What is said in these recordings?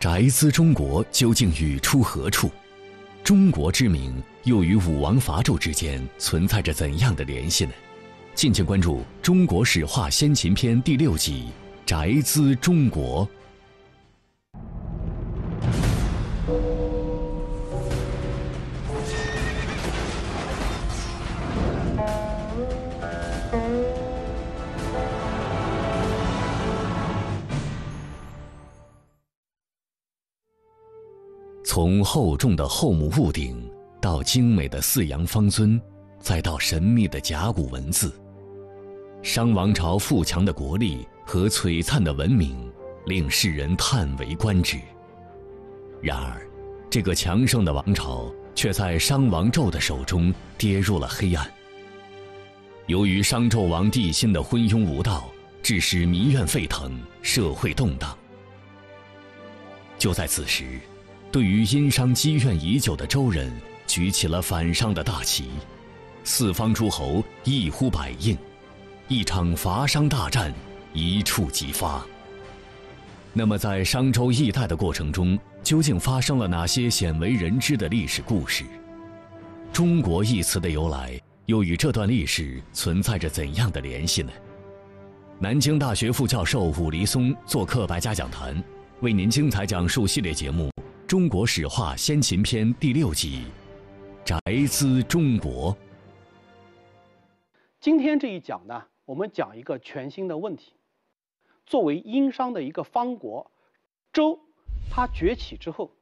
宅兹中国究竟语出何处？中国之名又与武王伐纣之间存在着怎样的联系呢？敬请关注《中国史话·先秦篇》第六集《宅兹中国》。从厚重的厚木屋顶，到精美的四羊方尊，再到神秘的甲骨文字，商王朝富强的国力和璀璨的文明，令世人叹为观止。然而，这个强盛的王朝却在商王纣的手中跌入了黑暗。由于商纣王帝辛的昏庸无道，致使民怨沸腾，社会动荡。就在此时。对于殷商积怨已久的周人举起了反商的大旗，四方诸侯一呼百应，一场伐商大战一触即发。那么，在商周易代的过程中，究竟发生了哪些鲜为人知的历史故事？“中国”一词的由来又与这段历史存在着怎样的联系呢？南京大学副教授武黎松做客百家讲坛，为您精彩讲述系列节目。《中国史话·先秦篇》第六集，《宅兹中国》。今天这一讲呢，我们讲一个全新的问题：作为殷商的一个方国，周它崛起之后，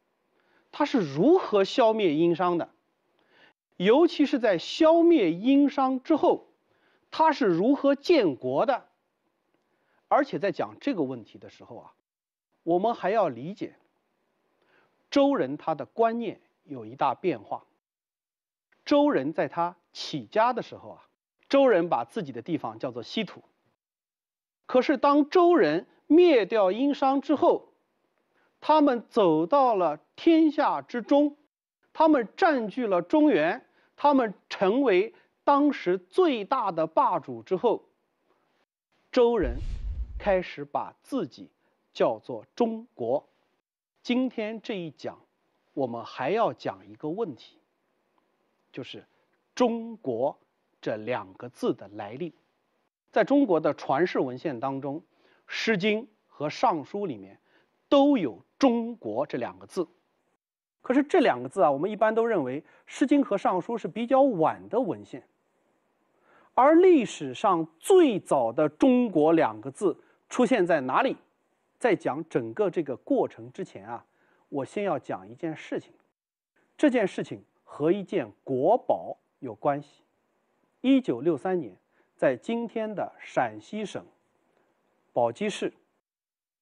它是如何消灭殷商的？尤其是在消灭殷商之后，他是如何建国的？而且在讲这个问题的时候啊，我们还要理解。周人他的观念有一大变化。周人在他起家的时候啊，周人把自己的地方叫做西土。可是当周人灭掉殷商之后，他们走到了天下之中，他们占据了中原，他们成为当时最大的霸主之后，周人开始把自己叫做中国。今天这一讲，我们还要讲一个问题，就是“中国”这两个字的来历。在中国的传世文献当中，《诗经》和《尚书》里面都有“中国”这两个字。可是这两个字啊，我们一般都认为，《诗经》和《尚书》是比较晚的文献，而历史上最早的“中国”两个字出现在哪里？在讲整个这个过程之前啊，我先要讲一件事情，这件事情和一件国宝有关系。一九六三年，在今天的陕西省宝鸡市，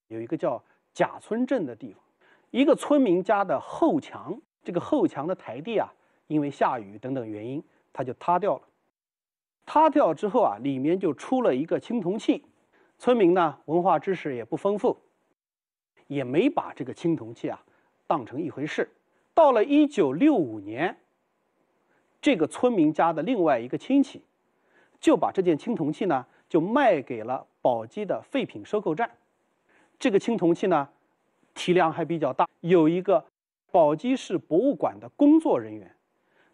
有一个叫贾村镇的地方，一个村民家的后墙，这个后墙的台地啊，因为下雨等等原因，它就塌掉了。塌掉之后啊，里面就出了一个青铜器。村民呢，文化知识也不丰富。也没把这个青铜器啊当成一回事。到了一九六五年，这个村民家的另外一个亲戚，就把这件青铜器呢就卖给了宝鸡的废品收购站。这个青铜器呢体量还比较大，有一个宝鸡市博物馆的工作人员，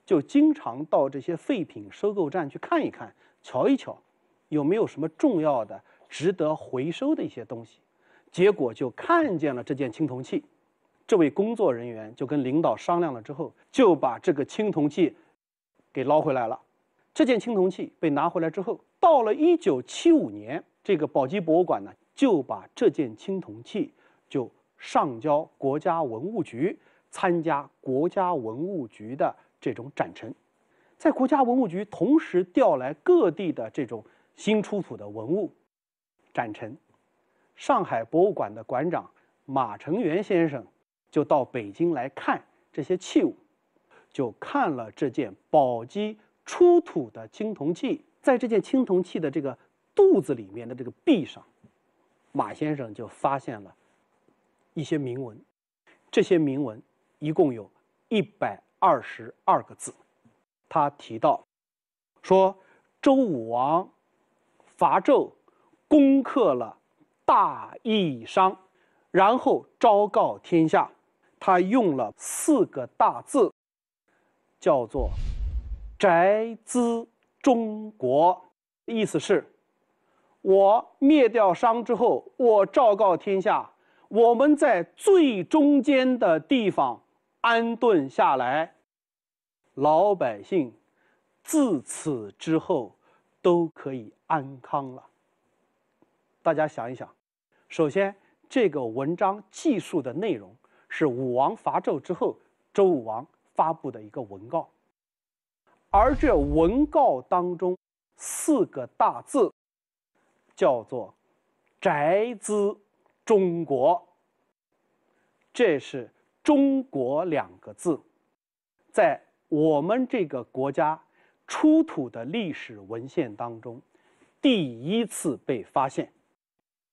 就经常到这些废品收购站去看一看，瞧一瞧，有没有什么重要的、值得回收的一些东西。结果就看见了这件青铜器，这位工作人员就跟领导商量了之后，就把这个青铜器给捞回来了。这件青铜器被拿回来之后，到了一九七五年，这个宝鸡博物馆呢就把这件青铜器就上交国家文物局，参加国家文物局的这种展陈，在国家文物局同时调来各地的这种新出土的文物展陈。上海博物馆的馆长马承元先生就到北京来看这些器物，就看了这件宝鸡出土的青铜器，在这件青铜器的这个肚子里面的这个壁上，马先生就发现了一些铭文，这些铭文一共有一百二十二个字，他提到说周武王伐纣，攻克了。大义商，然后昭告天下，他用了四个大字，叫做“宅兹中国”，意思是，我灭掉商之后，我昭告天下，我们在最中间的地方安顿下来，老百姓自此之后都可以安康了。大家想一想，首先，这个文章记述的内容是武王伐纣之后，周武王发布的一个文告，而这文告当中四个大字，叫做“宅兹中国”，这是“中国”两个字，在我们这个国家出土的历史文献当中，第一次被发现。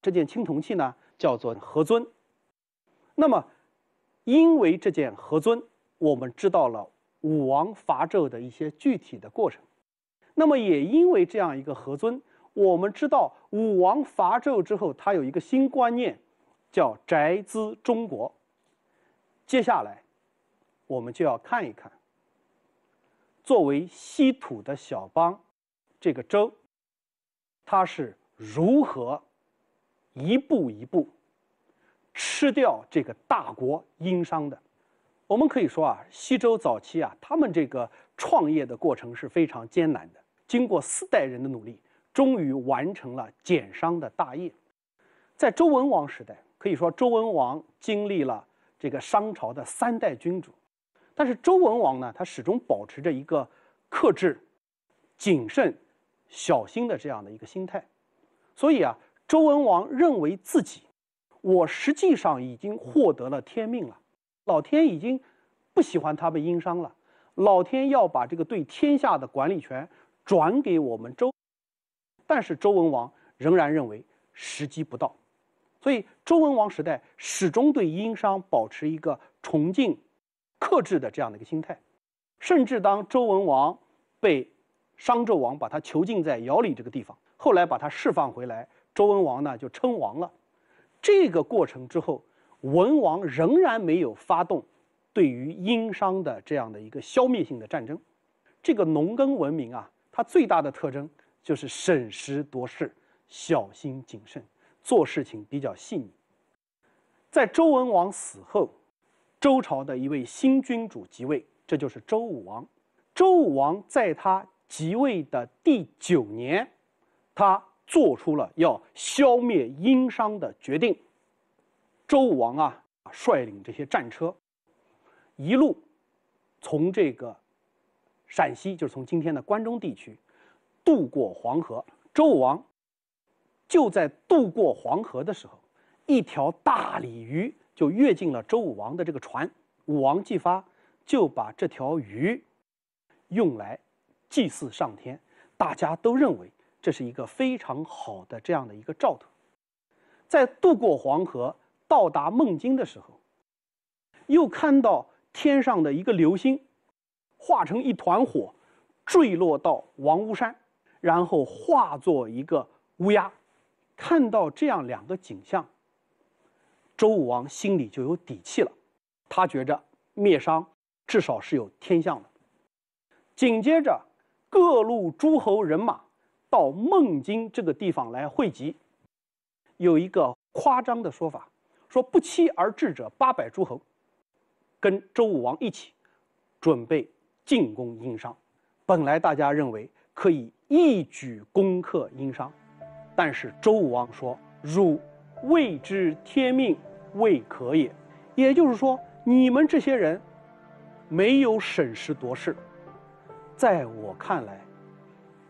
这件青铜器呢，叫做何尊。那么，因为这件何尊，我们知道了武王伐纣的一些具体的过程。那么，也因为这样一个何尊，我们知道武王伐纣之后，他有一个新观念，叫宅兹中国。接下来，我们就要看一看，作为西土的小邦，这个周，他是如何。一步一步，吃掉这个大国殷商的。我们可以说啊，西周早期啊，他们这个创业的过程是非常艰难的。经过四代人的努力，终于完成了翦商的大业。在周文王时代，可以说周文王经历了这个商朝的三代君主，但是周文王呢，他始终保持着一个克制、谨慎、小心的这样的一个心态。所以啊。周文王认为自己，我实际上已经获得了天命了，老天已经不喜欢他们殷商了，老天要把这个对天下的管理权转给我们周。但是周文王仍然认为时机不到，所以周文王时代始终对殷商保持一个崇敬、克制的这样的一个心态。甚至当周文王被商纣王把他囚禁在尧里这个地方，后来把他释放回来。周文王呢就称王了，这个过程之后，文王仍然没有发动，对于殷商的这样的一个消灭性的战争。这个农耕文明啊，它最大的特征就是审时度势、小心谨慎，做事情比较细腻。在周文王死后，周朝的一位新君主即位，这就是周武王。周武王在他即位的第九年，他。做出了要消灭殷商的决定。周武王啊，率领这些战车，一路从这个陕西，就是从今天的关中地区渡过黄河。周武王就在渡过黄河的时候，一条大鲤鱼就跃进了周武王的这个船。武王姬发就把这条鱼用来祭祀上天。大家都认为。这是一个非常好的这样的一个兆头，在渡过黄河到达孟津的时候，又看到天上的一个流星，化成一团火，坠落到王屋山，然后化作一个乌鸦，看到这样两个景象。周武王心里就有底气了，他觉着灭商至少是有天象的。紧接着，各路诸侯人马。到孟津这个地方来汇集，有一个夸张的说法，说“不期而至者八百诸侯”，跟周武王一起准备进攻殷商。本来大家认为可以一举攻克殷商，但是周武王说：“汝未知天命，未可也。”也就是说，你们这些人没有审时度势。在我看来，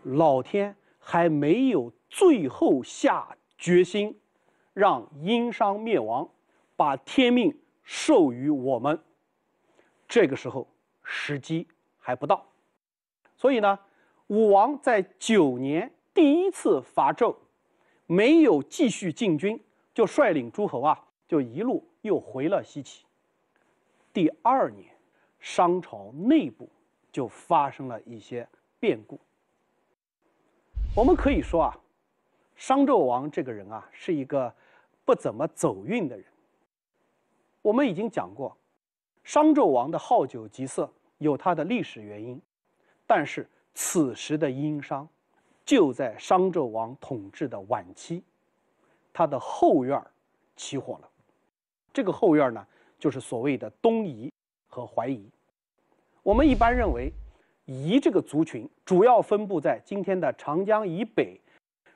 老天。还没有最后下决心，让殷商灭亡，把天命授予我们。这个时候时机还不到，所以呢，武王在九年第一次伐纣，没有继续进军，就率领诸侯啊，就一路又回了西岐。第二年，商朝内部就发生了一些变故。我们可以说啊，商纣王这个人啊，是一个不怎么走运的人。我们已经讲过，商纣王的好酒极色有他的历史原因，但是此时的殷商，就在商纣王统治的晚期，他的后院起火了。这个后院呢，就是所谓的东夷和淮夷。我们一般认为。夷这个族群主要分布在今天的长江以北、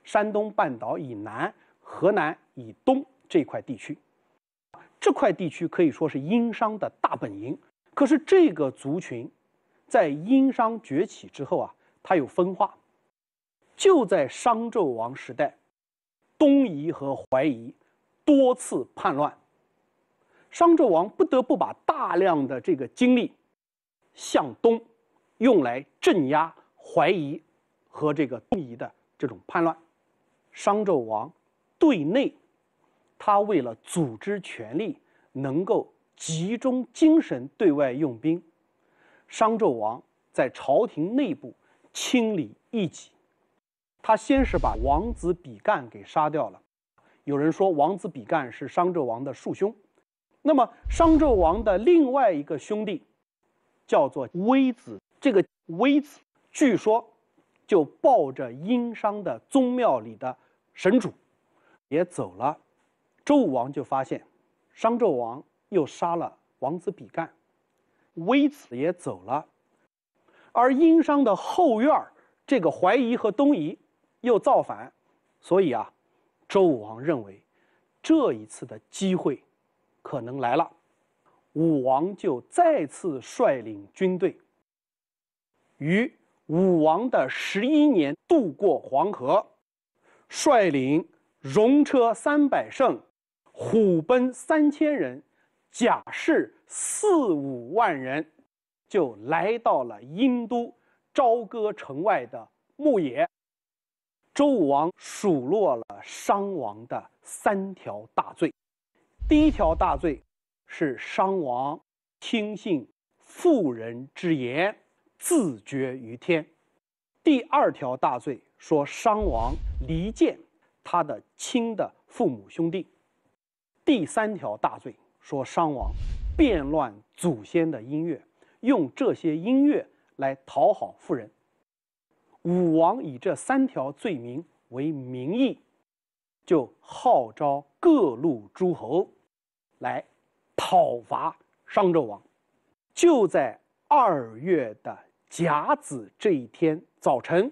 山东半岛以南、河南以东这块地区，这块地区可以说是殷商的大本营。可是这个族群，在殷商崛起之后啊，它有分化。就在商纣王时代，东夷和淮夷多次叛乱，商纣王不得不把大量的这个精力向东。用来镇压怀疑和这个异的这种叛乱，商纣王对内，他为了组织权力，能够集中精神对外用兵，商纣王在朝廷内部清理异己，他先是把王子比干给杀掉了，有人说王子比干是商纣王的庶兄，那么商纣王的另外一个兄弟，叫做微子。这个微子据说就抱着殷商的宗庙里的神主也走了，周武王就发现商纣王又杀了王子比干，微子也走了，而殷商的后院儿这个怀疑和东夷又造反，所以啊，周武王认为这一次的机会可能来了，武王就再次率领军队。于武王的十一年渡过黄河，率领戎车三百乘，虎贲三千人，甲士四五万人，就来到了殷都朝歌城外的牧野。周武王数落了商王的三条大罪：第一条大罪是商王听信妇人之言。自绝于天。第二条大罪说商王离间他的亲的父母兄弟。第三条大罪说商王变乱祖先的音乐，用这些音乐来讨好妇人。武王以这三条罪名为名义，就号召各路诸侯来讨伐商纣王。就在二月的。甲子这一天早晨，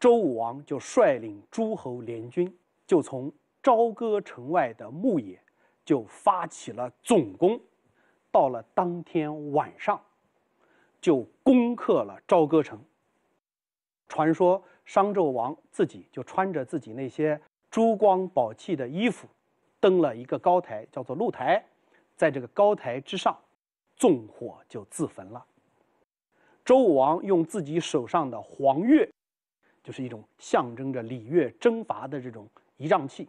周武王就率领诸侯联军，就从朝歌城外的牧野就发起了总攻。到了当天晚上，就攻克了朝歌城。传说商纣王自己就穿着自己那些珠光宝气的衣服，登了一个高台，叫做露台，在这个高台之上，纵火就自焚了。周武王用自己手上的黄钺，就是一种象征着礼乐征伐的这种仪仗器，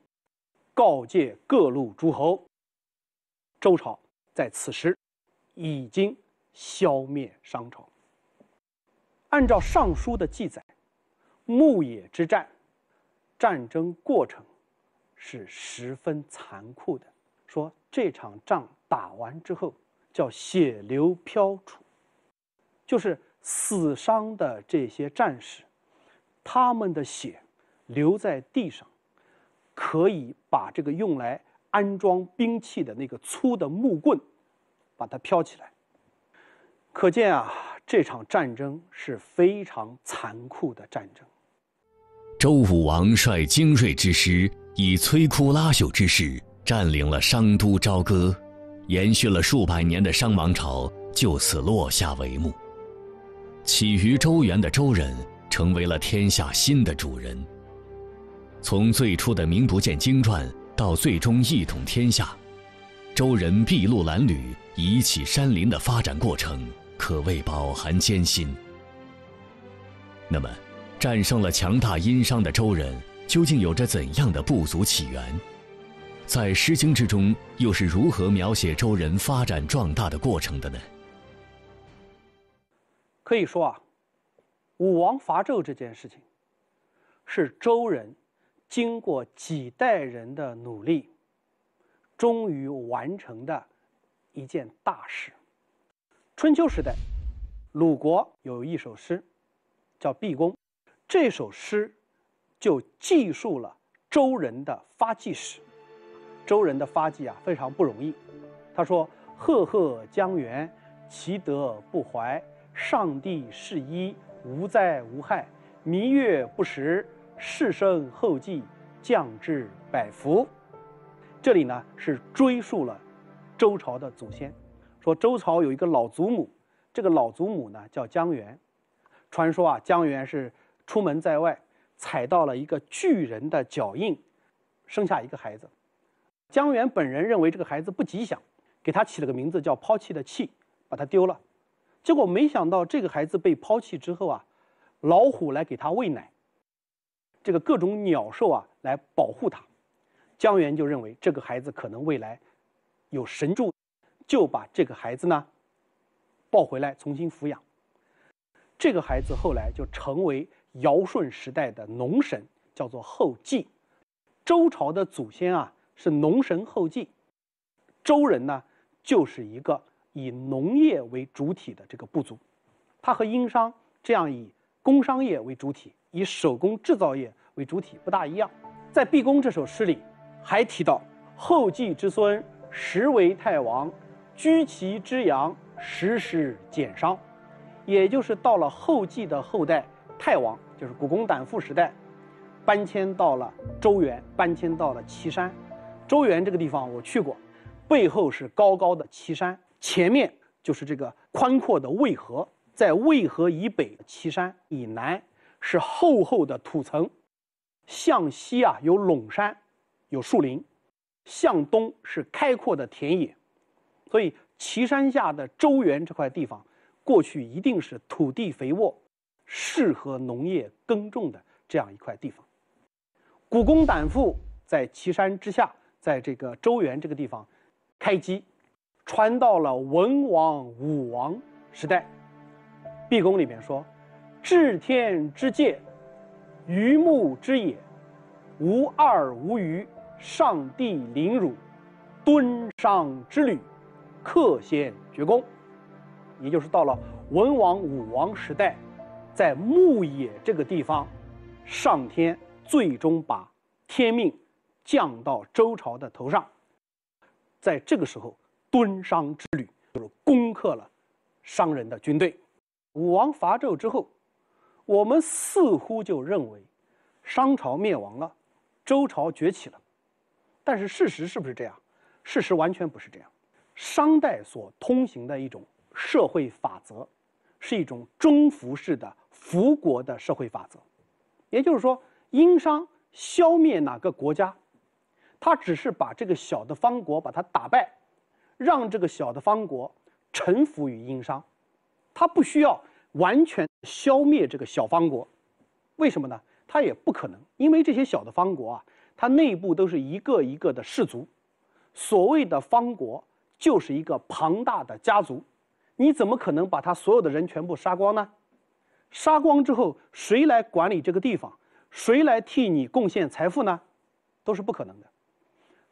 告诫各路诸侯：周朝在此时已经消灭商朝。按照《尚书》的记载，牧野之战战争过程是十分残酷的。说这场仗打完之后，叫血流漂杵，就是。死伤的这些战士，他们的血留在地上，可以把这个用来安装兵器的那个粗的木棍，把它飘起来。可见啊，这场战争是非常残酷的战争。周武王率精锐之师，以摧枯拉朽之势占领了商都朝歌，延续了数百年的商王朝就此落下帷幕。起于周原的周人，成为了天下新的主人。从最初的名不见经传，到最终一统天下，周人筚路蓝缕、遗弃山林的发展过程，可谓饱含艰辛。那么，战胜了强大殷商的周人，究竟有着怎样的部族起源？在《诗经》之中，又是如何描写周人发展壮大的过程的呢？可以说啊，武王伐纣这件事情，是周人经过几代人的努力，终于完成的一件大事。春秋时代，鲁国有一首诗，叫《毕公》。这首诗就记述了周人的发迹史。周人的发迹啊，非常不容易。他说：“赫赫江原，其德不怀。”上帝是一，无灾无害，民月不食，世生后继，降至百福。这里呢是追溯了周朝的祖先，说周朝有一个老祖母，这个老祖母呢叫姜源。传说啊，姜源是出门在外，踩到了一个巨人的脚印，生下一个孩子。姜源本人认为这个孩子不吉祥，给他起了个名字叫抛弃的弃，把他丢了。结果没想到，这个孩子被抛弃之后啊，老虎来给他喂奶，这个各种鸟兽啊来保护他，姜源就认为这个孩子可能未来有神助，就把这个孩子呢抱回来重新抚养。这个孩子后来就成为尧舜时代的农神，叫做后稷，周朝的祖先啊是农神后稷，周人呢就是一个。以农业为主体的这个部族，它和殷商这样以工商业为主体、以手工制造业为主体不大一样。在毕公这首诗里，还提到后稷之孙实为太王，居其之阳，时使翦商。也就是到了后稷的后代太王，就是古公亶父时代，搬迁到了周原，搬迁到了岐山。周原这个地方我去过，背后是高高的岐山。前面就是这个宽阔的渭河，在渭河以北，岐山以南是厚厚的土层，向西啊有陇山，有树林，向东是开阔的田野，所以岐山下的周原这块地方，过去一定是土地肥沃，适合农业耕种的这样一块地方。古公胆父在岐山之下，在这个周原这个地方，开基。传到了文王、武王时代，毕公里面说：“至天之界，于木之野，无二无余。上帝凌辱，敦商之旅，克先厥功。”也就是到了文王、武王时代，在牧野这个地方，上天最终把天命降到周朝的头上。在这个时候。尊商之旅就是攻克了商人的军队。武王伐纣之后，我们似乎就认为商朝灭亡了，周朝崛起了。但是事实是不是这样？事实完全不是这样。商代所通行的一种社会法则，是一种征服式的服国的社会法则。也就是说，殷商消灭哪个国家，他只是把这个小的方国把它打败。让这个小的方国臣服于殷商，他不需要完全消灭这个小方国，为什么呢？他也不可能，因为这些小的方国啊，它内部都是一个一个的氏族，所谓的方国就是一个庞大的家族，你怎么可能把他所有的人全部杀光呢？杀光之后，谁来管理这个地方？谁来替你贡献财富呢？都是不可能的，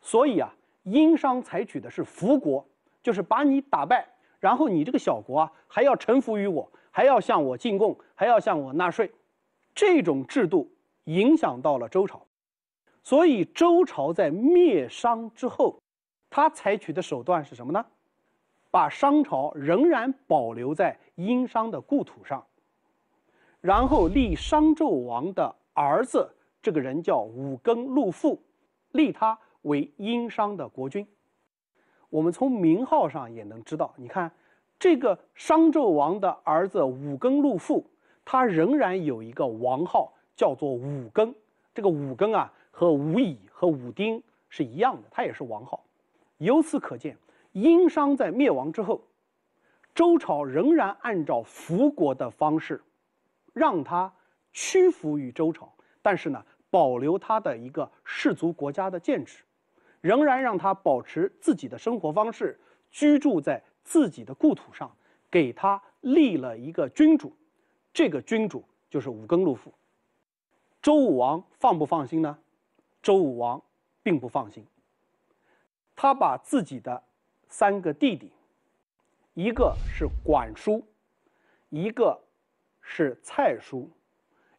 所以啊。殷商采取的是服国，就是把你打败，然后你这个小国啊还要臣服于我，还要向我进贡，还要向我纳税，这种制度影响到了周朝，所以周朝在灭商之后，他采取的手段是什么呢？把商朝仍然保留在殷商的故土上，然后立商纣王的儿子，这个人叫武庚禄父，立他。为殷商的国君，我们从名号上也能知道。你看，这个商纣王的儿子武庚禄父，他仍然有一个王号，叫做武庚。这个武庚啊，和武乙、和武丁是一样的，他也是王号。由此可见，殷商在灭亡之后，周朝仍然按照分国的方式，让他屈服于周朝，但是呢，保留他的一个氏族国家的建制。仍然让他保持自己的生活方式，居住在自己的故土上，给他立了一个君主，这个君主就是五更禄父。周武王放不放心呢？周武王并不放心。他把自己的三个弟弟，一个是管叔，一个，是蔡叔，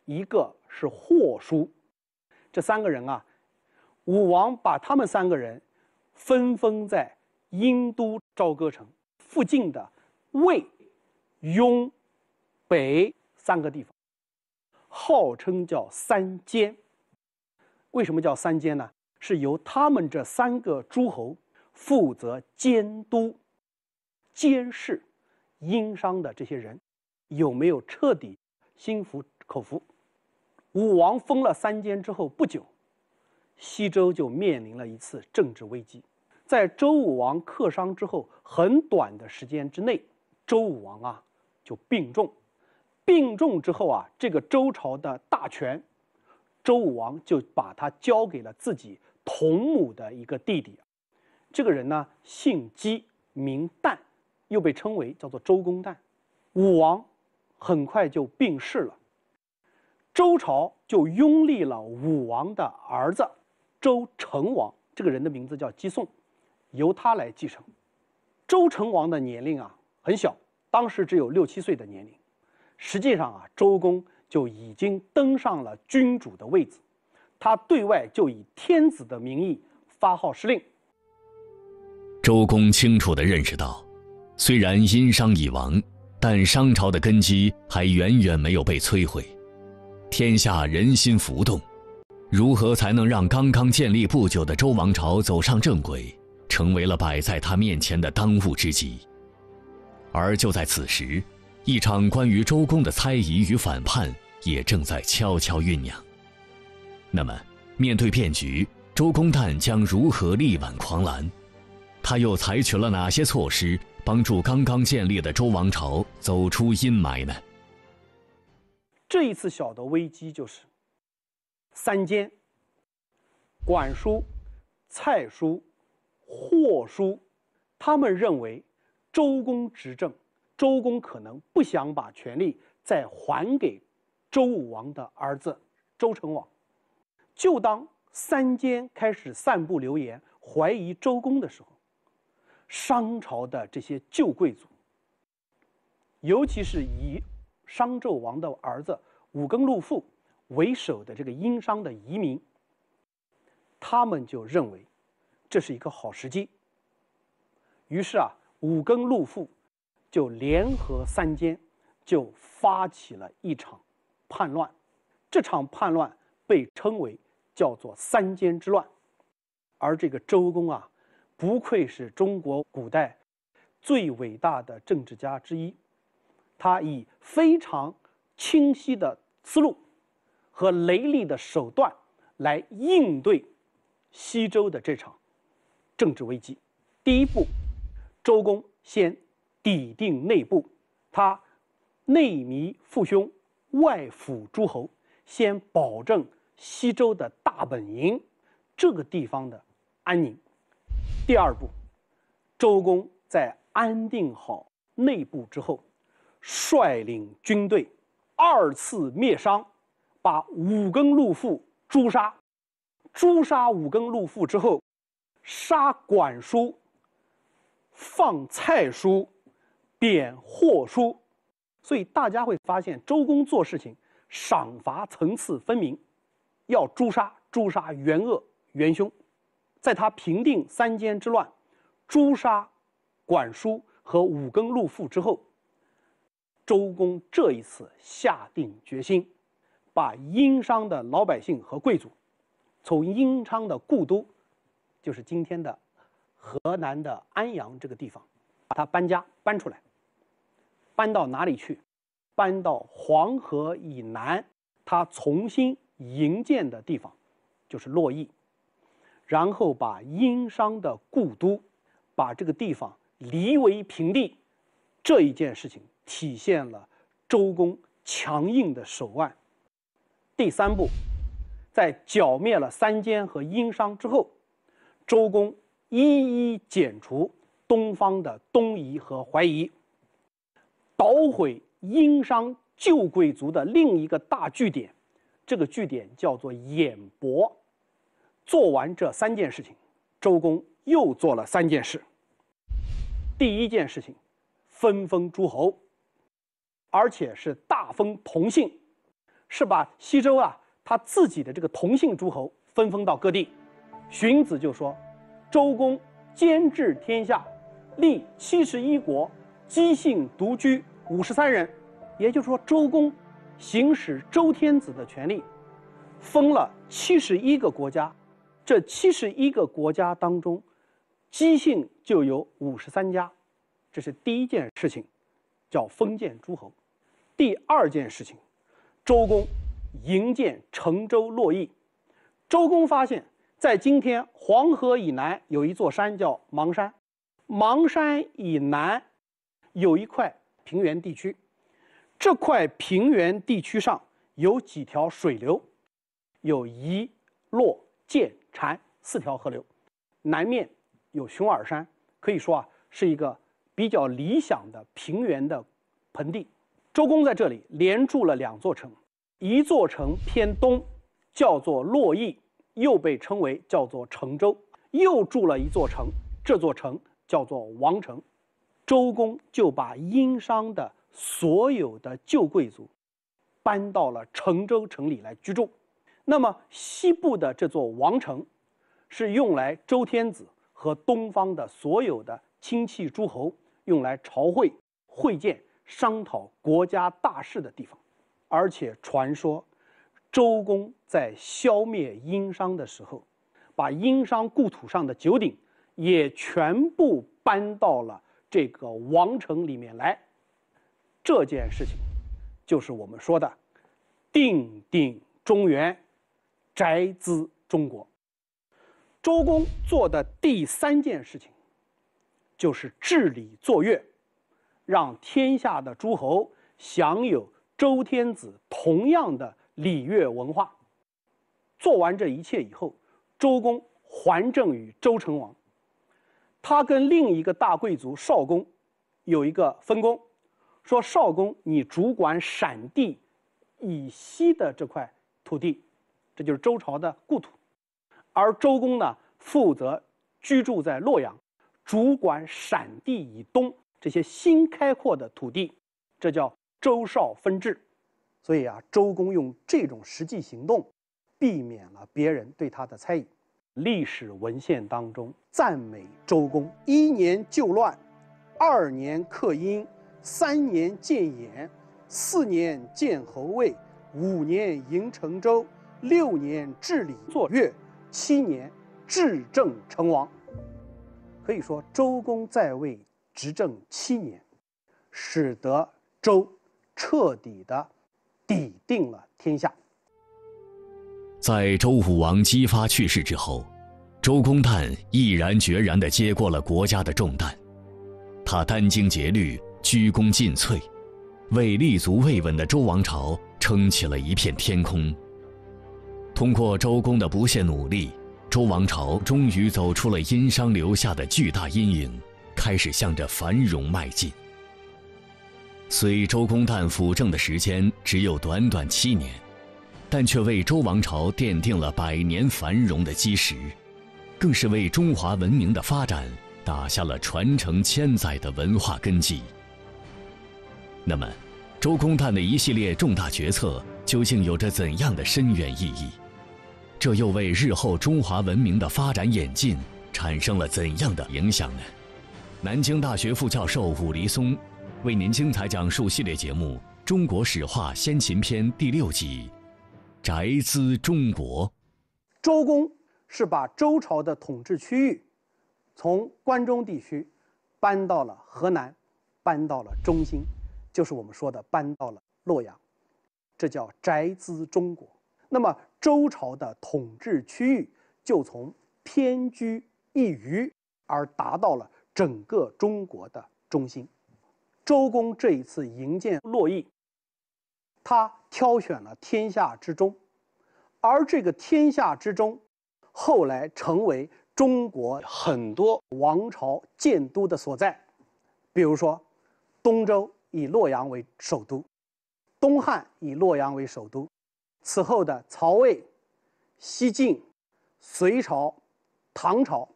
一个是霍叔，这三个人啊。武王把他们三个人分封在殷都朝歌城附近的魏、雍、北三个地方，号称叫三监。为什么叫三监呢？是由他们这三个诸侯负责监督、监视殷商的这些人有没有彻底心服口服。武王封了三监之后不久。西周就面临了一次政治危机，在周武王克商之后很短的时间之内，周武王啊就病重，病重之后啊，这个周朝的大权，周武王就把他交给了自己同母的一个弟弟，这个人呢姓姬名旦，又被称为叫做周公旦，武王很快就病逝了，周朝就拥立了武王的儿子。周成王这个人的名字叫姬诵，由他来继承。周成王的年龄啊很小，当时只有六七岁的年龄。实际上啊，周公就已经登上了君主的位子，他对外就以天子的名义发号施令。周公清楚地认识到，虽然殷商已亡，但商朝的根基还远远没有被摧毁，天下人心浮动。如何才能让刚刚建立不久的周王朝走上正轨，成为了摆在他面前的当务之急。而就在此时，一场关于周公的猜疑与反叛也正在悄悄酝酿。那么，面对变局，周公旦将如何力挽狂澜？他又采取了哪些措施帮助刚刚建立的周王朝走出阴霾呢？这一次小的危机就是。三监、管叔、蔡叔、霍叔，他们认为周公执政，周公可能不想把权力再还给周武王的儿子周成王。就当三监开始散布流言，怀疑周公的时候，商朝的这些旧贵族，尤其是以商纣王的儿子武庚禄父。为首的这个殷商的移民，他们就认为这是一个好时机。于是啊，五更陆父就联合三监，就发起了一场叛乱。这场叛乱被称为叫做“三监之乱”。而这个周公啊，不愧是中国古代最伟大的政治家之一，他以非常清晰的思路。和雷厉的手段来应对西周的这场政治危机。第一步，周公先抵定内部，他内迷父兄，外辅诸侯，先保证西周的大本营这个地方的安宁。第二步，周公在安定好内部之后，率领军队二次灭商。把五更陆父诛杀，诛杀五更陆父之后，杀管叔，放蔡叔，贬霍叔，所以大家会发现周公做事情赏罚层次分明，要诛杀诛杀元恶元凶。在他平定三监之乱，诛杀管叔和五更陆父之后，周公这一次下定决心。把殷商的老百姓和贵族，从殷商的故都，就是今天的河南的安阳这个地方，把它搬家搬出来，搬到哪里去？搬到黄河以南，他重新营建的地方，就是洛邑。然后把殷商的故都，把这个地方夷为平地，这一件事情体现了周公强硬的手腕。第三步，在剿灭了三监和殷商之后，周公一一剪除东方的东夷和淮夷，捣毁殷商旧贵族的另一个大据点，这个据点叫做偃博。做完这三件事情，周公又做了三件事。第一件事情，分封诸侯，而且是大封同姓。是把西周啊，他自己的这个同姓诸侯分封到各地。荀子就说：“周公兼治天下，立七十一国，姬姓独居五十三人。”也就是说，周公行使周天子的权利，封了七十一个国家。这七十一个国家当中，姬姓就有五十三家。这是第一件事情，叫封建诸侯。第二件事情。周公营建成周洛邑。周公发现，在今天黄河以南有一座山叫邙山，邙山以南有一块平原地区，这块平原地区上有几条水流，有夷、洛、涧、瀍四条河流，南面有熊耳山，可以说啊，是一个比较理想的平原的盆地。周公在这里连筑了两座城，一座城偏东，叫做洛邑，又被称为叫做成周；又筑了一座城，这座城叫做王城。周公就把殷商的所有的旧贵族搬到了成周城里来居住。那么西部的这座王城，是用来周天子和东方的所有的亲戚诸侯用来朝会、会见。商讨国家大事的地方，而且传说，周公在消灭殷商的时候，把殷商故土上的九鼎也全部搬到了这个王城里面来。这件事情，就是我们说的“定鼎中原，宅兹中国”。周公做的第三件事情，就是治理作乐。让天下的诸侯享有周天子同样的礼乐文化。做完这一切以后，周公还政于周成王。他跟另一个大贵族少公有一个分工，说少公你主管陕地以西的这块土地，这就是周朝的故土，而周公呢负责居住在洛阳，主管陕地以东。这些新开阔的土地，这叫周少分治，所以啊，周公用这种实际行动，避免了别人对他的猜疑。历史文献当中赞美周公：一年救乱，二年克殷，三年建言，四年建侯卫，五年营成周，六年治理作乐，七年治政成王。可以说，周公在位。执政七年，使得周彻底的抵定了天下。在周武王姬发去世之后，周公旦毅然决然地接过了国家的重担，他殚精竭虑、鞠躬尽瘁，为立足未稳的周王朝撑起了一片天空。通过周公的不懈努力，周王朝终于走出了殷商留下的巨大阴影。开始向着繁荣迈进。虽周公旦辅政的时间只有短短七年，但却为周王朝奠定了百年繁荣的基石，更是为中华文明的发展打下了传承千载的文化根基。那么，周公旦的一系列重大决策究竟有着怎样的深远意义？这又为日后中华文明的发展演进产生了怎样的影响呢？南京大学副教授武黎松为您精彩讲述系列节目《中国史话·先秦篇》第六集《宅兹中国》。周公是把周朝的统治区域从关中地区搬到了河南，搬到了中心，就是我们说的搬到了洛阳，这叫宅兹中国。那么，周朝的统治区域就从偏居一隅而达到了。整个中国的中心，周公这一次营建洛邑，他挑选了天下之中，而这个天下之中，后来成为中国很多王朝建都的所在，比如说，东周以洛阳为首都，东汉以洛阳为首都，此后的曹魏、西晋、隋朝、唐朝，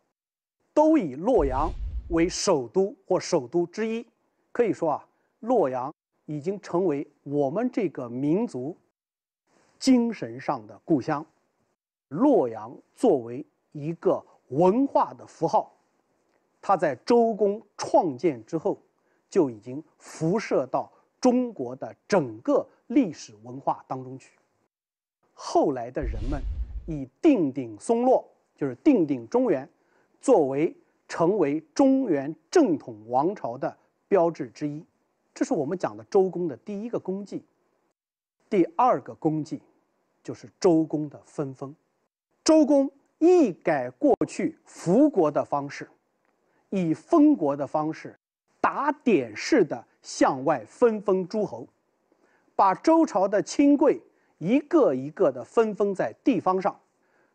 都以洛阳。为首都或首都之一，可以说啊，洛阳已经成为我们这个民族精神上的故乡。洛阳作为一个文化的符号，它在周公创建之后就已经辐射到中国的整个历史文化当中去。后来的人们以“定鼎松落，就是定鼎中原，作为。成为中原正统王朝的标志之一，这是我们讲的周公的第一个功绩。第二个功绩，就是周公的分封。周公一改过去服国的方式，以封国的方式，打点式的向外分封诸侯，把周朝的亲贵一个一个的分封在地方上。《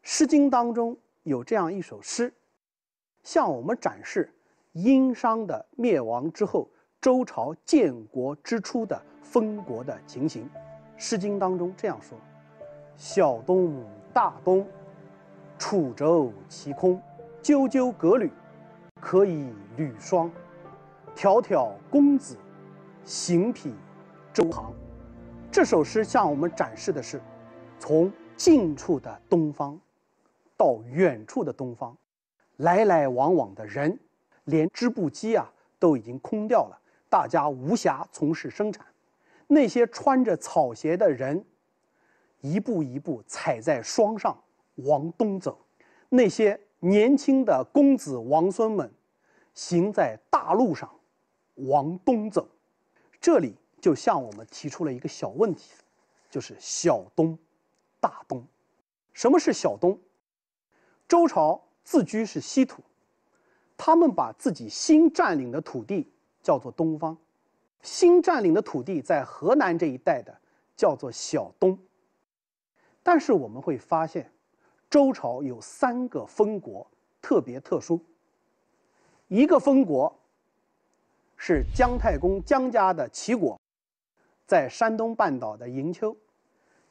诗经》当中有这样一首诗。向我们展示殷商的灭亡之后，周朝建国之初的封国的情形。《诗经》当中这样说：“小东，大东，楚州其空。纠纠葛履，可以履霜。迢迢公子，行彼周行。”这首诗向我们展示的是从近处的东方到远处的东方。来来往往的人，连织布机啊都已经空掉了，大家无暇从事生产。那些穿着草鞋的人，一步一步踩在霜上往东走；那些年轻的公子王孙们，行在大路上往东走。这里就向我们提出了一个小问题，就是小东、大东。什么是小东？周朝。自居是西土，他们把自己新占领的土地叫做东方，新占领的土地在河南这一带的叫做小东。但是我们会发现，周朝有三个封国特别特殊，一个封国是姜太公姜家的齐国，在山东半岛的营丘，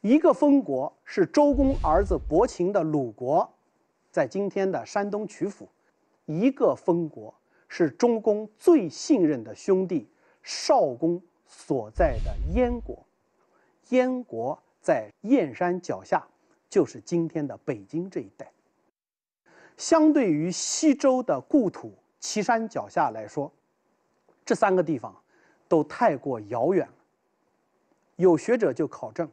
一个封国是周公儿子伯禽的鲁国。在今天的山东曲阜，一个封国是中公最信任的兄弟少公所在的燕国。燕国在燕山脚下，就是今天的北京这一带。相对于西周的故土岐山脚下来说，这三个地方都太过遥远了。有学者就考证，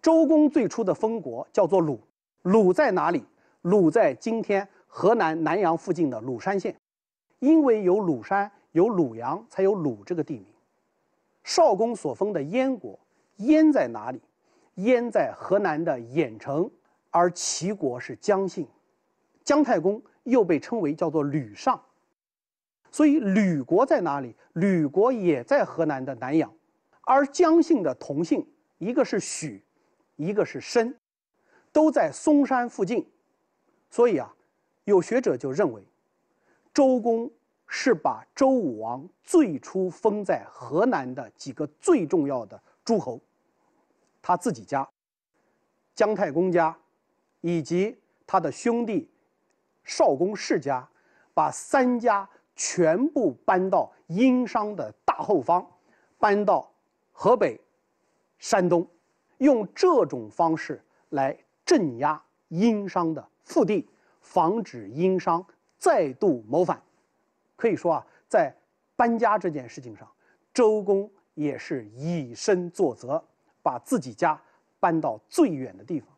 周公最初的封国叫做鲁，鲁在哪里？鲁在今天河南南阳附近的鲁山县，因为有鲁山，有鲁阳，才有鲁这个地名。少公所封的燕国，燕在哪里？燕在河南的郾城。而齐国是姜姓，姜太公又被称为叫做吕尚，所以吕国在哪里？吕国也在河南的南阳。而姜姓的同姓，一个是许，一个是申，都在嵩山附近。所以啊，有学者就认为，周公是把周武王最初封在河南的几个最重要的诸侯，他自己家、姜太公家，以及他的兄弟少公世家，把三家全部搬到殷商的大后方，搬到河北、山东，用这种方式来镇压殷商的。腹地，防止殷商再度谋反。可以说啊，在搬家这件事情上，周公也是以身作则，把自己家搬到最远的地方。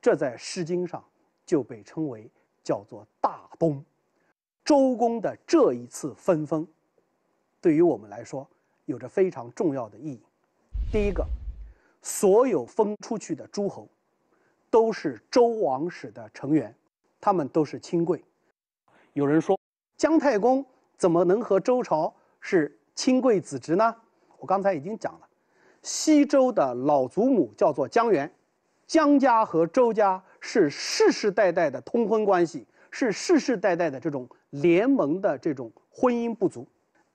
这在《诗经》上就被称为叫做“大东”。周公的这一次分封，对于我们来说有着非常重要的意义。第一个，所有封出去的诸侯。都是周王室的成员，他们都是亲贵。有人说，姜太公怎么能和周朝是亲贵子侄呢？我刚才已经讲了，西周的老祖母叫做姜元，姜家和周家是世世代代的通婚关系，是世世代代的这种联盟的这种婚姻不足。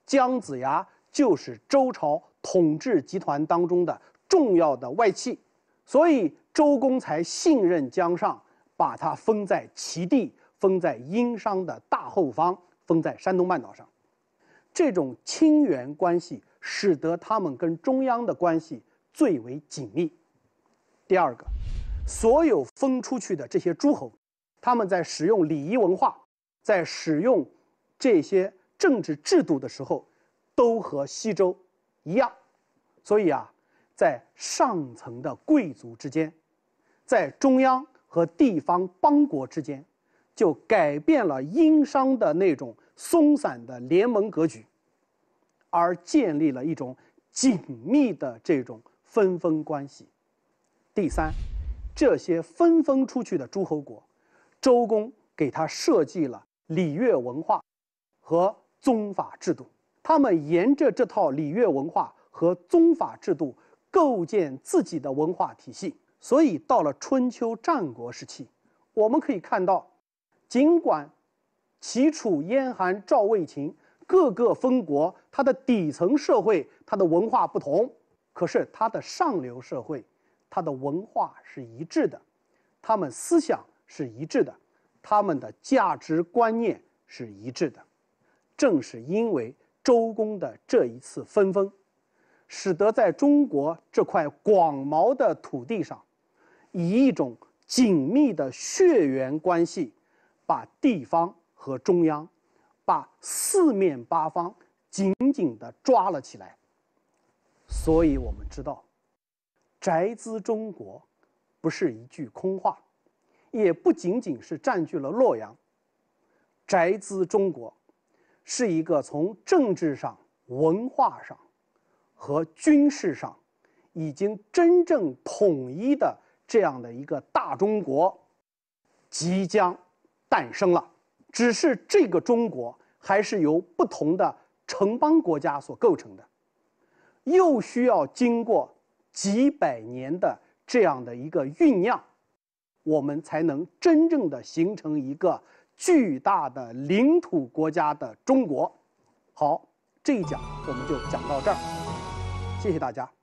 姜子牙就是周朝统治集团当中的重要的外戚。所以周公才信任姜尚，把他封在齐地，封在殷商的大后方，封在山东半岛上。这种亲缘关系使得他们跟中央的关系最为紧密。第二个，所有封出去的这些诸侯，他们在使用礼仪文化，在使用这些政治制度的时候，都和西周一样。所以啊。在上层的贵族之间，在中央和地方邦国之间，就改变了殷商的那种松散的联盟格局，而建立了一种紧密的这种分封关系。第三，这些分封出去的诸侯国，周公给他设计了礼乐文化和宗法制度，他们沿着这套礼乐文化和宗法制度。构建自己的文化体系，所以到了春秋战国时期，我们可以看到，尽管齐、楚、燕、韩、赵、魏、秦各个封国，它的底层社会，它的文化不同，可是它的上流社会，它的文化是一致的，他们思想是一致的，他们的价值观念是一致的。正是因为周公的这一次分封。使得在中国这块广袤的土地上，以一种紧密的血缘关系，把地方和中央，把四面八方紧紧地抓了起来。所以我们知道，宅兹中国，不是一句空话，也不仅仅是占据了洛阳。宅兹中国，是一个从政治上、文化上。和军事上已经真正统一的这样的一个大中国，即将诞生了。只是这个中国还是由不同的城邦国家所构成的，又需要经过几百年的这样的一个酝酿，我们才能真正的形成一个巨大的领土国家的中国。好，这一讲我们就讲到这儿。谢谢大家。